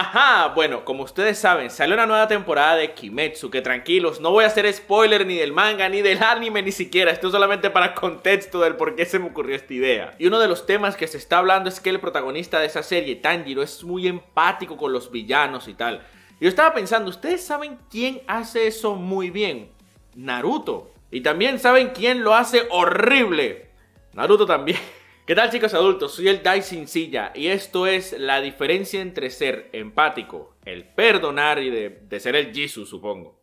Ajá, bueno, como ustedes saben, salió una nueva temporada de Kimetsu, que tranquilos, no voy a hacer spoiler ni del manga, ni del anime, ni siquiera, esto es solamente para contexto del por qué se me ocurrió esta idea. Y uno de los temas que se está hablando es que el protagonista de esa serie, Tanjiro, es muy empático con los villanos y tal. Yo estaba pensando, ¿ustedes saben quién hace eso muy bien? Naruto. Y también saben quién lo hace horrible. Naruto también. ¿Qué tal chicos adultos? Soy el Dai Sincilla y esto es la diferencia entre ser empático, el perdonar y de, ser el Jesus, supongo.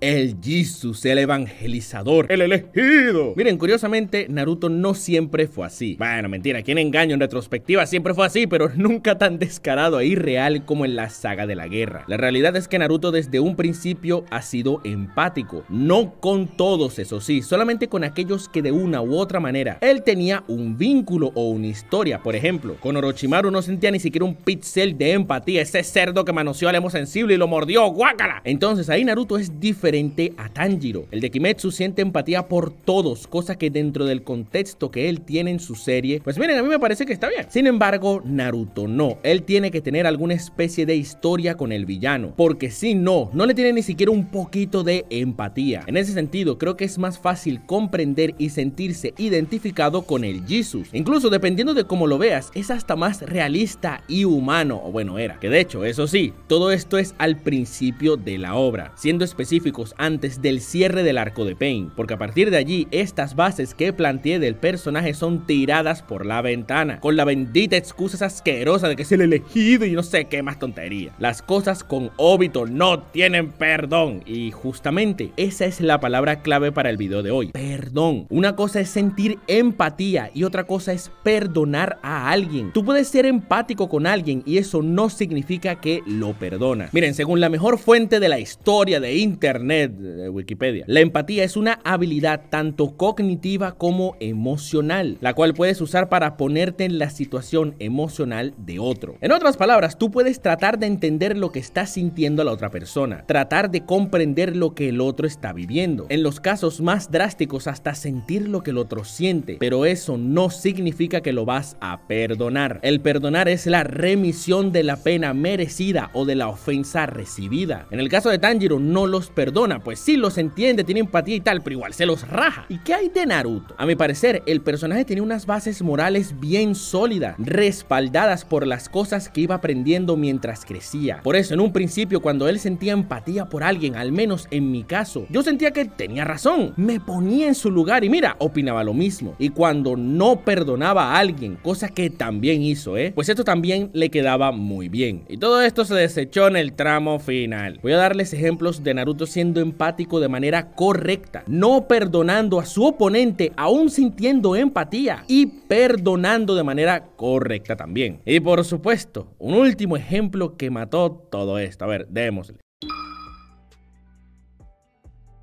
el Jesus, el evangelizador, el elegido. Miren, curiosamente, Naruto no siempre fue así. Bueno, mentira, ¿quién engaño en retrospectiva siempre fue así, pero nunca tan descarado e irreal como en la saga de la guerra. La realidad es que Naruto desde un principio ha sido empático, no con todos, eso sí, solamente con aquellos que de una u otra manera él tenía un vínculo o una historia. Por ejemplo, con Orochimaru no sentía ni siquiera un pixel de empatía, ese cerdo que manoseó al emo sensible y lo mordió, guácala. Entonces ahí Naruto es diferente diferente a Tanjiro. El de Kimetsu siente empatía por todos, cosa que dentro del contexto que él tiene en su serie, pues miren, a mí me parece que está bien. Sin embargo, Naruto no. Él tiene que tener alguna especie de historia con el villano, porque si no, no le tiene ni siquiera un poquito de empatía. En ese sentido, creo que es más fácil comprender y sentirse identificado con el Jesus. Incluso dependiendo de cómo lo veas, es hasta más realista y humano, o bueno, era. Que de hecho, eso sí, todo esto es al principio de la obra, siendo específico antes del cierre del arco de Pain porque a partir de allí estas bases que planteé del personaje son tiradas por la ventana, con la bendita excusa asquerosa de que es el elegido y no sé qué más tontería. Las cosas con óbito no tienen perdón y justamente esa es la palabra clave para el video de hoy, perdón. Una cosa es sentir empatía y otra cosa es perdonar a alguien. Tú puedes ser empático con alguien y eso no significa que lo perdonas. Miren, según la mejor fuente de la historia de internet, eh, Wikipedia. La empatía es una habilidad tanto cognitiva como emocional, la cual puedes usar para ponerte en la situación emocional de otro. En otras palabras, tú puedes tratar de entender lo que está sintiendo la otra persona, tratar de comprender lo que el otro está viviendo. En los casos más drásticos, hasta sentir lo que el otro siente, pero eso no significa que lo vas a perdonar. El perdonar es la remisión de la pena merecida o de la ofensa recibida. En el caso de Tanjiro, no los perdona pues sí los entiende, tiene empatía y tal, pero igual se los raja. ¿Y qué hay de Naruto? A mi parecer, el personaje tenía unas bases morales bien sólidas, respaldadas por las cosas que iba aprendiendo mientras crecía. Por eso, en un principio, cuando él sentía empatía por alguien, al menos en mi caso, yo sentía que tenía razón, me ponía en su lugar y mira, opinaba lo mismo. Y cuando no perdonaba a alguien, cosa que también hizo, ¿eh? Pues esto también le quedaba muy bien. Y todo esto se desechó en el tramo final. Voy a darles ejemplos de Naruto siendo empático de manera correcta, no perdonando a su oponente aún sintiendo empatía y perdonando de manera correcta también. Y por supuesto, un último ejemplo que mató todo esto. A ver, démosle.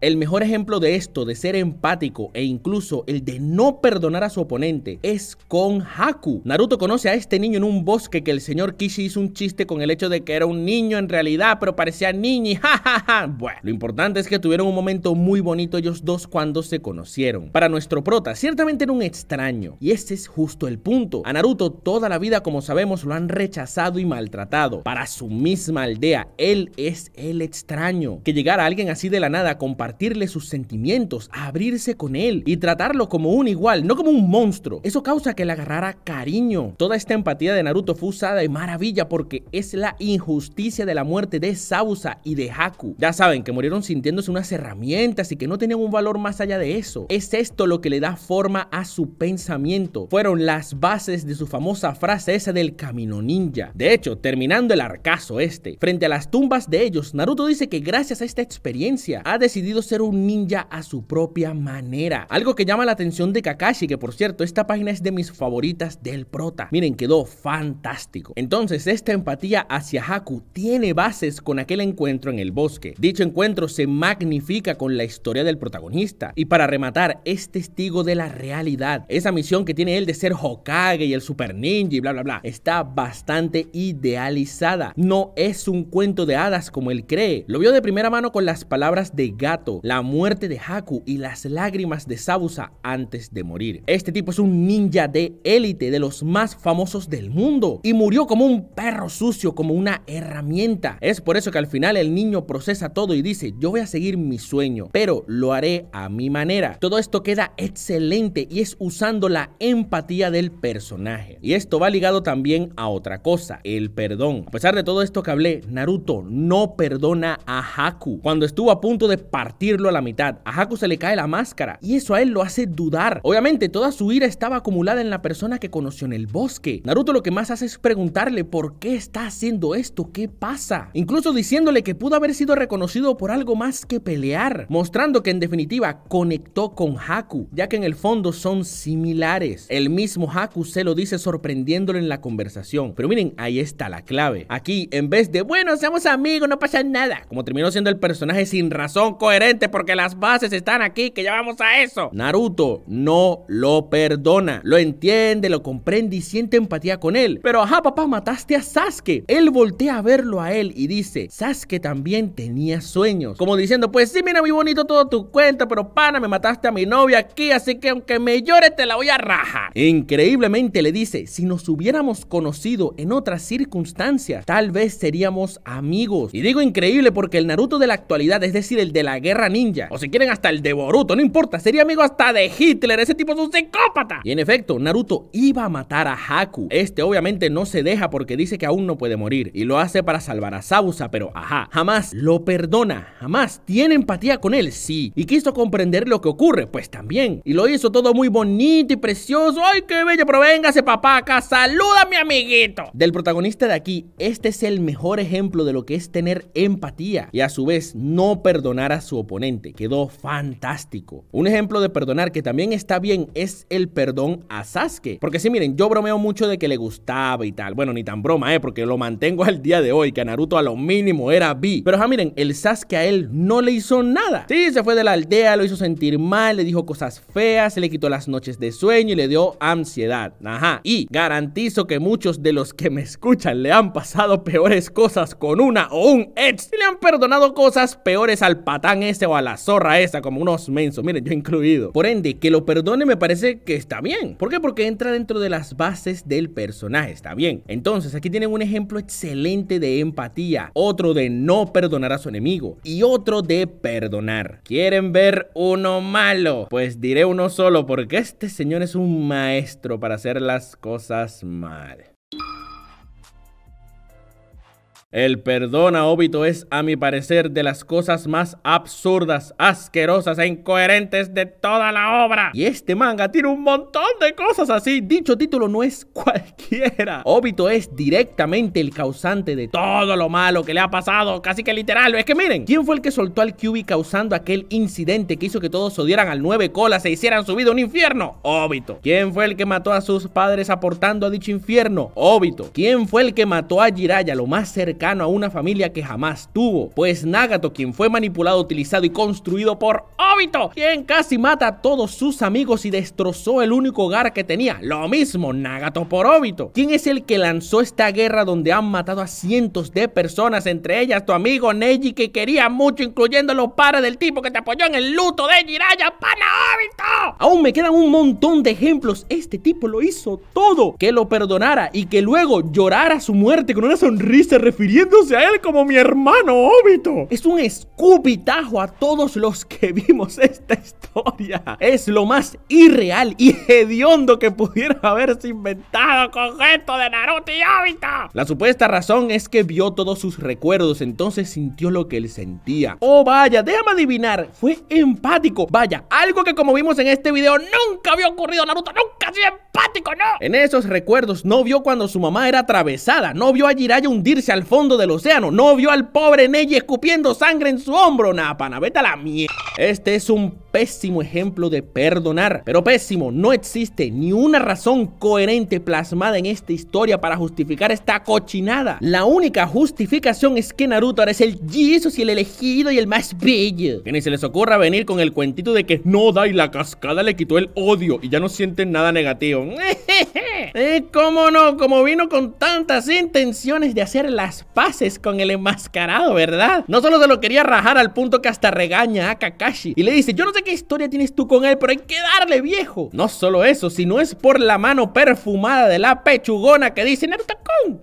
El mejor ejemplo de esto, de ser empático e incluso el de no perdonar a su oponente, es con Haku. Naruto conoce a este niño en un bosque que el señor Kishi hizo un chiste con el hecho de que era un niño en realidad, pero parecía niño y jajaja. Bueno, lo importante es que tuvieron un momento muy bonito ellos dos cuando se conocieron. Para nuestro prota, ciertamente era un extraño, y ese es justo el punto. A Naruto toda la vida, como sabemos, lo han rechazado y maltratado. Para su misma aldea, él es el extraño. Que llegara alguien así de la nada a compartir compartirle sus sentimientos, a abrirse con él y tratarlo como un igual, no como un monstruo. Eso causa que le agarrara cariño. Toda esta empatía de Naruto fue usada de maravilla porque es la injusticia de la muerte de Sausa y de Haku. Ya saben que murieron sintiéndose unas herramientas y que no tenían un valor más allá de eso. Es esto lo que le da forma a su pensamiento. Fueron las bases de su famosa frase esa del camino ninja. De hecho, terminando el arcazo este, frente a las tumbas de ellos, Naruto dice que gracias a esta experiencia ha decidido ser un ninja a su propia manera. Algo que llama la atención de Kakashi, que por cierto, esta página es de mis favoritas del prota. Miren, quedó fantástico. Entonces, esta empatía hacia Haku tiene bases con aquel encuentro en el bosque. Dicho encuentro se magnifica con la historia del protagonista. Y para rematar, es testigo de la realidad. Esa misión que tiene él de ser Hokage y el super ninja y bla, bla, bla, está bastante idealizada. No es un cuento de hadas como él cree. Lo vio de primera mano con las palabras de Gato la muerte de Haku y las lágrimas de Sabusa antes de morir. Este tipo es un ninja de élite de los más famosos del mundo y murió como un perro sucio, como una herramienta. Es por eso que al final el niño procesa todo y dice, yo voy a seguir mi sueño, pero lo haré a mi manera. Todo esto queda excelente y es usando la empatía del personaje. Y esto va ligado también a otra cosa, el perdón. A pesar de todo esto que hablé, Naruto no perdona a Haku. Cuando estuvo a punto de partir a la mitad. A Haku se le cae la máscara y eso a él lo hace dudar. Obviamente toda su ira estaba acumulada en la persona que conoció en el bosque. Naruto lo que más hace es preguntarle por qué está haciendo esto, qué pasa. Incluso diciéndole que pudo haber sido reconocido por algo más que pelear, mostrando que en definitiva conectó con Haku, ya que en el fondo son similares. El mismo Haku se lo dice sorprendiéndole en la conversación. Pero miren, ahí está la clave. Aquí, en vez de, bueno, seamos amigos, no pasa nada, como terminó siendo el personaje sin razón coherente, porque las bases están aquí, que ya vamos a eso. Naruto no lo perdona, lo entiende, lo comprende y siente empatía con él. Pero ajá, papá, mataste a Sasuke. Él voltea a verlo a él y dice, Sasuke también tenía sueños. Como diciendo, pues sí, mira muy bonito todo tu cuento, pero pana, me mataste a mi novia aquí, así que aunque me llore te la voy a rajar. Increíblemente le dice, si nos hubiéramos conocido en otras circunstancias, tal vez seríamos amigos. Y digo increíble porque el Naruto de la actualidad, es decir, el de la guerra, ninja. O si quieren hasta el de Boruto, no importa. Sería amigo hasta de Hitler. Ese tipo es un psicópata. Y en efecto, Naruto iba a matar a Haku. Este obviamente no se deja porque dice que aún no puede morir. Y lo hace para salvar a Sabusa, pero ajá, jamás lo perdona. Jamás tiene empatía con él, sí. Y quiso comprender lo que ocurre, pues también. Y lo hizo todo muy bonito y precioso. ¡Ay, qué bello! Pero véngase, papá, acá. Saluda a mi amiguito. Del protagonista de aquí, este es el mejor ejemplo de lo que es tener empatía. Y a su vez, no perdonar a su oponente. Quedó fantástico. Un ejemplo de perdonar que también está bien es el perdón a Sasuke. Porque si miren, yo bromeo mucho de que le gustaba y tal. Bueno, ni tan broma, ¿eh? Porque lo mantengo al día de hoy, que a Naruto a lo mínimo era B Pero ja, miren, el Sasuke a él no le hizo nada. Sí, se fue de la aldea, lo hizo sentir mal, le dijo cosas feas, se le quitó las noches de sueño y le dio ansiedad. Ajá. Y garantizo que muchos de los que me escuchan le han pasado peores cosas con una o un ex. Y le han perdonado cosas peores al patán este, o a la zorra esa como unos mensos, miren, yo incluido. Por ende, que lo perdone me parece que está bien. ¿Por qué? Porque entra dentro de las bases del personaje, está bien. Entonces, aquí tienen un ejemplo excelente de empatía, otro de no perdonar a su enemigo y otro de perdonar. ¿Quieren ver uno malo? Pues diré uno solo porque este señor es un maestro para hacer las cosas mal. El perdón a Obito es, a mi parecer, de las cosas más absurdas, asquerosas e incoherentes de toda la obra. Y este manga tiene un montón de cosas así. Dicho título no es cualquiera. Obito es directamente el causante de todo lo malo que le ha pasado, casi que literal. Es que miren, ¿quién fue el que soltó al QB causando aquel incidente que hizo que todos odieran al nueve colas e hicieran su vida un infierno? Obito. ¿Quién fue el que mató a sus padres aportando a dicho infierno? Obito. ¿Quién fue el que mató a Jiraya, lo más cercano? a una familia que jamás tuvo, pues Nagato, quien fue manipulado, utilizado y construido por Obito, quien casi mata a todos sus amigos y destrozó el único hogar que tenía, lo mismo Nagato por Obito, quien es el que lanzó esta guerra donde han matado a cientos de personas, entre ellas tu amigo Neji que quería mucho, incluyendo los padres del tipo que te apoyó en el luto de Jiraya, para Obito. Aún me quedan un montón de ejemplos, este tipo lo hizo todo, que lo perdonara y que luego llorara su muerte con una sonrisa refiriendo Yéndose a él como mi hermano óbito. Es un escupitajo a todos los que vimos esta historia. Es lo más irreal y hediondo que pudiera haberse inventado con esto de Naruto y Obito La supuesta razón es que vio todos sus recuerdos, entonces sintió lo que él sentía. Oh, vaya, déjame adivinar. Fue empático. Vaya, algo que como vimos en este video nunca había ocurrido, Naruto. Nunca ha empático, ¿no? En esos recuerdos no vio cuando su mamá era atravesada. No vio a Jiraiya hundirse al fondo del océano. No vio al pobre ney escupiendo sangre en su hombro. napana pana, vete a la mierda. Este es un pésimo ejemplo de perdonar. Pero pésimo, no existe ni una razón coherente plasmada en esta historia para justificar esta cochinada. La única justificación es que Naruto ahora es el Jesus y el elegido y el más bello. Que ni se les ocurra venir con el cuentito de que no da y la cascada le quitó el odio y ya no sienten nada negativo. Eh, cómo no? Como vino con tantas intenciones de hacer las paces con el enmascarado, ¿verdad? No solo se lo quería rajar al punto que hasta regaña a Kakashi y le dice, yo no sé ¿Qué historia tienes tú con él, pero hay que darle, viejo. No solo eso, sino es por la mano perfumada de la pechugona que dice Naruto.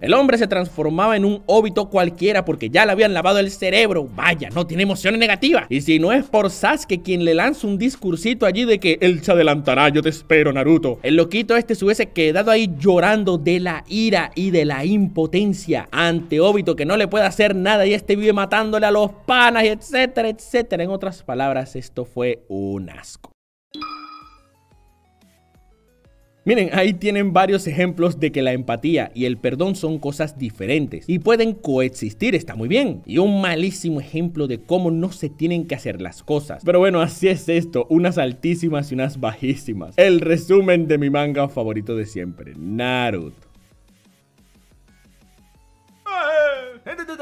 El hombre se transformaba en un óbito cualquiera porque ya le habían lavado el cerebro. Vaya, no tiene emociones negativas. Y si no es por Sasuke quien le lanza un discursito allí de que él se adelantará, yo te espero, Naruto. El loquito este se hubiese quedado ahí llorando de la ira y de la impotencia ante óbito que no le puede hacer nada y este vive matándole a los panas, y etcétera, etcétera. En otras palabras, esto fue un asco. Miren, ahí tienen varios ejemplos de que la empatía y el perdón son cosas diferentes y pueden coexistir, está muy bien. Y un malísimo ejemplo de cómo no se tienen que hacer las cosas. Pero bueno, así es esto, unas altísimas y unas bajísimas. El resumen de mi manga favorito de siempre, Naruto. Ah, eh